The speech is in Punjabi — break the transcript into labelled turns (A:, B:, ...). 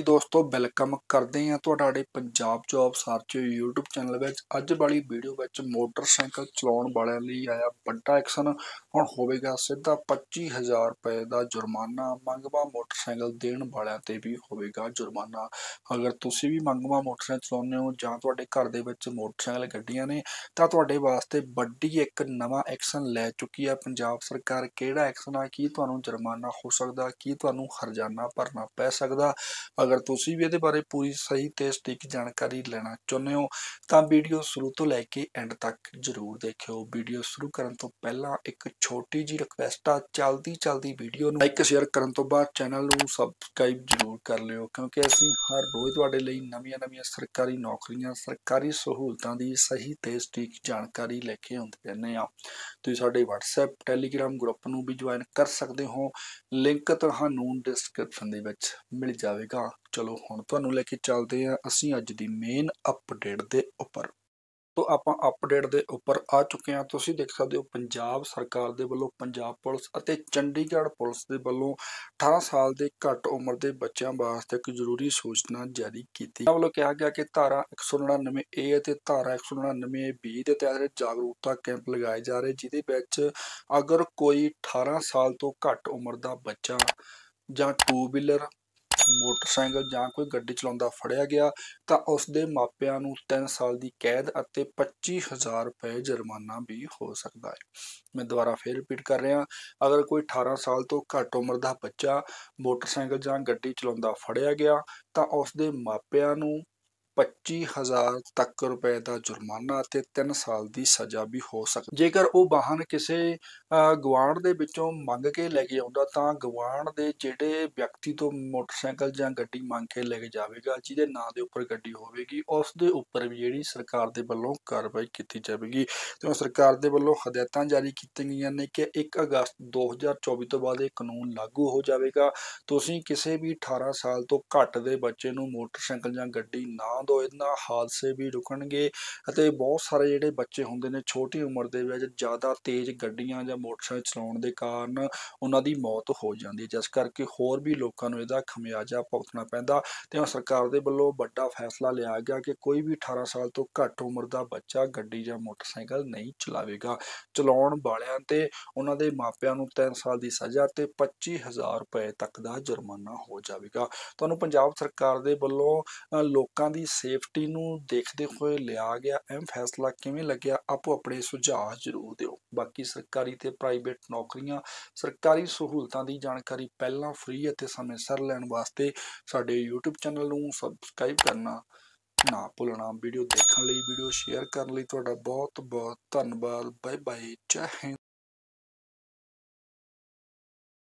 A: ਜੀ ਦੋਸਤੋ ਵੈਲਕਮ ਕਰਦੇ ਹਾਂ ਤੁਹਾਡੇ Punjab job search YouTube channel ਵਿੱਚ ਅੱਜ ਵਾਲੀ ਵੀਡੀਓ ਵਿੱਚ ਮੋਟਰਸਾਈਕਲ ਚਲਾਉਣ ਵਾਲਿਆਂ ਲਈ ਆਇਆ ਵੱਡਾ ਐਕਸ਼ਨ ਹੁਣ ਹੋਵੇਗਾ ਸਿੱਧਾ 25000 ਰੁਪਏ ਦਾ ਜੁਰਮਾਨਾ ਮੰਗਵਾ ਮੋਟਰਸਾਈਕਲ ਦੇਣ ਵਾਲਿਆਂ ਤੇ ਵੀ ਹੋਵੇਗਾ ਜੁਰਮਾਨਾ ਅਗਰ ਤੁਸੀਂ ਵੀ ਮੰਗਵਾ ਮੋਟਰਸਾਈਕਲ ਚਲਾਉਂਦੇ ਹੋ ਜਾਂ ਤੁਹਾਡੇ ਘਰ ਦੇ ਵਿੱਚ ਮੋਟਰਸਾਈਕਲ ਗੱਡੀਆਂ ਨੇ ਤਾਂ ਤੁਹਾਡੇ ਵਾਸਤੇ ਵੱਡੀ ਇੱਕ ਨਵਾਂ ਐਕਸ਼ਨ ਲੈ ਚੁੱਕੀ ਹੈ ਪੰਜਾਬ ਸਰਕਾਰ ਕਿਹੜਾ ਐਕਸ਼ਨ ਆ ਕੀ ਤੁਹਾਨੂੰ ਜੁਰਮਾਨਾ ਹੋ ਸਕਦਾ ਕੀ ਤੁਹਾਨੂੰ ਹਰਜਾਨਾ ਭਰਨਾ ਪੈ ਸਕਦਾ ਅਗਰ ਤੁਸੀਂ ਵੀ ਇਹਦੇ ਬਾਰੇ ਪੂਰੀ ਸਹੀ ਤੇ ਸਟਿਕ ਜਾਣਕਾਰੀ ਲੈਣਾ ਚਾਹੁੰਦੇ ਹੋ ਤਾਂ ਵੀਡੀਓ ਸ਼ੁਰੂ ਤੋਂ ਲੈ ਕੇ ਐਂਡ ਤੱਕ ਜ਼ਰੂਰ ਦੇਖਿਓ ਵੀਡੀਓ ਸ਼ੁਰੂ ਕਰਨ ਤੋਂ ਪਹਿਲਾਂ ਇੱਕ ਛੋਟੀ ਜੀ ਰਿਕਵੈਸਟ ਆ ਚਲਦੀ ਚਲਦੀ ਵੀਡੀਓ ਨੂੰ ਲਾਈਕ ਸ਼ੇਅਰ ਕਰਨ ਤੋਂ ਬਾਅਦ ਚੈਨਲ ਨੂੰ ਸਬਸਕ੍ਰਾਈਬ ਜ਼ਰੂਰ ਕਰ ਲਿਓ ਕਿਉਂਕਿ ਅਸੀਂ ਹਰ ਰੋਜ਼ ਤੁਹਾਡੇ ਲਈ ਨਵੀਆਂ-ਨਵੀਆਂ ਸਰਕਾਰੀ ਨੌਕਰੀਆਂ ਸਰਕਾਰੀ ਸਹੂਲਤਾਂ ਦੀ ਸਹੀ ਤੇ ਸਟਿਕ ਜਾਣਕਾਰੀ ਲੈ ਕੇ ਆਉਂਦੇ ਰਹਿੰਦੇ ਆ ਤੁਸੀਂ ਸਾਡੇ WhatsApp Telegram ਗਰੁੱਪ ਨੂੰ ਵੀ ਜੁਆਇਨ ਕਰ ਸਕਦੇ ਹੋ ਲਿੰਕ ਤੁਹਾਨੂੰ ਡਿਸਕ੍ਰਿਪਸ਼ਨ ਦੇ ਵਿੱਚ ਮਿਲ ਜਾਵੇਗਾ ਚਲੋ ਹੁਣ ਤੁਹਾਨੂੰ ਲੈ ਕੇ ਚੱਲਦੇ ਆ ਅਸੀਂ ਅੱਜ ਦੀ ਮੇਨ ਅਪਡੇਟ ਦੇ ਉੱਪਰ ਤੋਂ ਆਪਾਂ ਅਪਡੇਟ ਦੇ ਉੱਪਰ ਆ ਚੁੱਕੇ ਹਾਂ ਤੁਸੀਂ ਦੇਖ ਸਕਦੇ ਹੋ ਪੰਜਾਬ ਸਰਕਾਰ ਦੇ ਵੱਲੋਂ ਪੰਜਾਬ ਪੁਲਿਸ ਅਤੇ ਚੰਡੀਗੜ੍ਹ ਪੁਲਿਸ ਦੇ ਵੱਲੋਂ 18 ਸਾਲ ਦੇ ਘੱਟ ਉਮਰ ਦੇ ਬੱਚਿਆਂ ਵਾਸਤੇ ਇੱਕ ਜ਼ਰੂਰੀ ਸੂਚਨਾ ਜਾਰੀ ਕੀਤੀ ਹੈ ਵੱਲੋਂ ਕਿਹਾ ਗਿਆ ਕਿ ਧਾਰਾ 199 ਏ ਅਤੇ ਧਾਰਾ 199 ਏ ਬੀ ਦੇ ਤਹਿਤ ਜਾਗਰੂਕਤਾ ਕੈਂਪ ਲਗਾਏ ਜਾ ਰਹੇ ਜਿਦੇ ਵਿੱਚ ਅਗਰ ਕੋਈ 18 ਸਾਲ ਤੋਂ ਘੱਟ ਉਮਰ ਦਾ ਬੱਚਾ ਜਾਂ ਟੂ ਵੀਲਰ ਮੋਟਰਸਾਈਕਲ ਜਾਂ ਕੋਈ ਗੱਡੀ ਚਲਾਉਂਦਾ ਫੜਿਆ ਗਿਆ ਤਾਂ ਉਸ ਦੇ ਮਾਪਿਆਂ ਨੂੰ 3 ਸਾਲ ਦੀ ਕੈਦ ਅਤੇ 25000 ਰੁਪਏ ਜੁਰਮਾਨਾ ਵੀ ਹੋ ਸਕਦਾ ਹੈ ਮੈਂ ਦੁਬਾਰਾ ਫੇਰ ਰਿਪੀਟ ਕਰ ਰਿਹਾ ਅਗਰ ਕੋਈ 18 ਸਾਲ ਤੋਂ ਘੱਟ ਉਮਰ ਦਾ ਬੱਚਾ ਮੋਟਰਸਾਈਕਲ ਜਾਂ ਗੱਡੀ ਚਲਾਉਂਦਾ ਫੜਿਆ ਗਿਆ ਤਾਂ ਉਸ ਦੇ ਮਾਪਿਆਂ ਨੂੰ 25000 ਤੱਕ ਰੁਪਏ ਦਾ ਜੁਰਮਾਨਾ ਅਤੇ 3 ਸਾਲ ਦੀ ਸਜ਼ਾ ਵੀ ਹੋ ਸਕਦੀ ਜੇਕਰ ਉਹ ਵਾਹਨ ਕਿਸੇ ਗਵਾਂਡ ਦੇ ਵਿੱਚੋਂ ਮੰਗ ਕੇ ਲੈ ਕੇ ਆਉਂਦਾ ਤਾਂ ਗਵਾਂਡ ਦੇ ਜਿਹੜੇ ਵਿਅਕਤੀ ਤੋਂ ਮੋਟਰਸਾਈਕਲ ਜਾਂ ਗੱਡੀ ਮੰਗ ਕੇ ਲੈ ਕੇ ਜਾਵੇਗਾ ਜਿਹਦੇ ਨਾਂ ਦੇ ਉੱਪਰ ਗੱਡੀ ਹੋਵੇਗੀ ਉਸ ਦੇ ਉੱਪਰ ਵੀ ਜਿਹੜੀ ਸਰਕਾਰ ਦੇ ਵੱਲੋਂ ਕਾਰਵਾਈ ਕੀਤੀ ਜਾਵੇਗੀ ਤੇ ਸਰਕਾਰ ਦੇ ਵੱਲੋਂ ਹਦਾਇਤਾਂ ਜਾਰੀ ਕੀਤੀਆਂ ਗਈਆਂ ਨੇ ਕਿ 1 ਅਗਸਤ 2024 ਤੋਂ ਬਾਅਦ ਇਹ ਕਾਨੂੰਨ ਲਾਗੂ ਹੋ ਜਾਵੇਗਾ ਤੁਸੀਂ ਕਿਸੇ ਵੀ 18 ਸਾਲ ਤੋਂ ਘੱਟ ਦੇ ਬੱਚੇ ਨੂੰ ਮੋਟਰਸਾਈਕਲ ਜਾਂ ਗੱਡੀ ਨਾ ਉਦੋਂ ਇਹਨਾਂ ਹਾਦਸੇ ਵੀ ਰੁਕਣਗੇ ਅਤੇ ਬਹੁਤ ਸਾਰੇ ਜਿਹੜੇ ਬੱਚੇ ਹੁੰਦੇ ਨੇ ਛੋਟੀ ਉਮਰ ਦੇ ਵਿੱਚ ਜ਼ਿਆਦਾ ਤੇਜ਼ ਗੱਡੀਆਂ ਜਾਂ ਮੋਟਰਸਾਈਕਲ ਚਲਾਉਣ ਦੇ ਕਾਰਨ ਉਹਨਾਂ ਦੀ ਮੌਤ ਹੋ ਜਾਂਦੀ ਹੈ ਜਿਸ ਕਰਕੇ ਹੋਰ ਵੀ ਲੋਕਾਂ ਨੂੰ ਇਹਦਾ ਖਮਿਆਜਾ ਭੁਗਤਣਾ ਪੈਂਦਾ ਤੇ ਸਰਕਾਰ ਦੇ ਵੱਲੋਂ ਵੱਡਾ ਫੈਸਲਾ ਲਿਆ ਗਿਆ ਕਿ ਕੋਈ ਵੀ 18 ਸਾਲ ਤੋਂ ਘੱਟ ਉਮਰ ਦਾ ਬੱਚਾ ਗੱਡੀ ਜਾਂ ਮੋਟਰਸਾਈਕਲ ਨਹੀਂ ਚਲਾਵੇਗਾ ਚਲਾਉਣ ਵਾਲਿਆਂ ਤੇ ਉਹਨਾਂ ਦੇ ਮਾਪਿਆਂ ਨੂੰ 3 ਸਾਲ ਦੀ ਸਜ਼ਾ ਤੇ 25000 ਰੁਪਏ ਤੱਕ ਦਾ ਜੁਰਮਾਨਾ ਹੋ ਜਾਵੇਗਾ ਤੁਹਾਨੂੰ ਪੰਜਾਬ ਸਰਕਾਰ ਦੇ ਵੱਲੋਂ ਲੋਕਾਂ ਦੀ ਸੇਫਟੀ ਨੂੰ ਦੇਖਦੇ ਹੋਏ ਲਿਆ ਗਿਆ ਐਮ ਫੈਸਲਾ ਕਿਵੇਂ ਲੱਗਿਆ ਆਪੋ ਆਪਣੇ ਸੁਝਾਅ ਜ਼ਰੂਰ ਦਿਓ ਬਾਕੀ ਸਰਕਾਰੀ ਤੇ ਪ੍ਰਾਈਵੇਟ ਨੌਕਰੀਆਂ ਸਰਕਾਰੀ ਸਹੂਲਤਾਂ ਦੀ ਜਾਣਕਾਰੀ ਪਹਿਲਾਂ ਫ੍ਰੀ ਅਤੇ ਸਮੇਂ ਸਿਰ ਲੈਣ ਵਾਸਤੇ ਸਾਡੇ YouTube ਚੈਨਲ ਨੂੰ ਸਬਸਕ੍ਰਾਈਬ ਕਰਨਾ ਨਾ ਭੁੱਲਣਾ ਵੀਡੀਓ ਦੇਖਣ ਲਈ ਵੀਡੀਓ ਸ਼ੇਅਰ ਕਰਨ ਲਈ ਤੁਹਾਡਾ ਬਹੁਤ ਬਹੁਤ ਧੰਨਵਾਦ ਬਾਏ ਬਾਏ ਚਾਹੇ